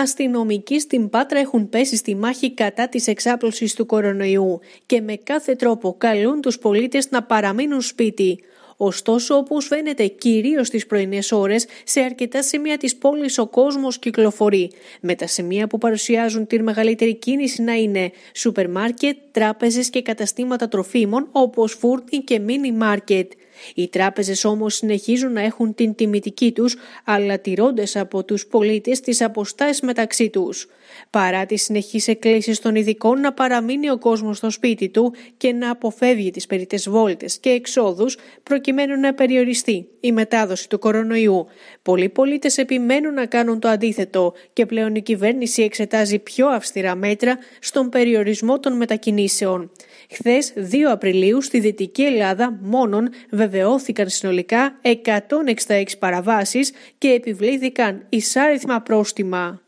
αστυνομικοί στην Πάτρα έχουν πέσει στη μάχη κατά της εξάπλωσης του κορονοϊού και με κάθε τρόπο καλούν τους πολίτες να παραμείνουν σπίτι. Ωστόσο, όπως φαίνεται κυρίως στις πρωινές ώρες, σε αρκετά σημεία της πόλης ο κόσμος κυκλοφορεί, με τα σημεία που παρουσιάζουν την μεγαλύτερη κίνηση να είναι σούπερ μάρκετ, τράπεζες και καταστήματα τροφίμων όπως φούρτι και μίνι μάρκετ. Οι τράπεζες όμως συνεχίζουν να έχουν την τιμητική τους, αλλά τηρώντας από τους πολίτες τις αποστάσεις μεταξύ τους. Παρά τις συνεχείς εκκλήσεις των ειδικών να παραμείνει ο κόσμος στο σπίτι του και να αποφεύγει τις περιττές βόλτες και εξόδους προκειμένου να περιοριστεί η μετάδοση του κορονοϊού. Πολλοί πολίτες επιμένουν να κάνουν το αντίθετο και πλέον η κυβέρνηση εξετάζει πιο αυστηρά μέτρα στον περιορισμό των μετακινήσεων. Χθες 2 Απριλίου στη Δυτική Ελλάδα μόνον επιβεβαιώθηκαν συνολικά 166 παραβάσεις και επιβλήθηκαν εισάριθμα πρόστιμα.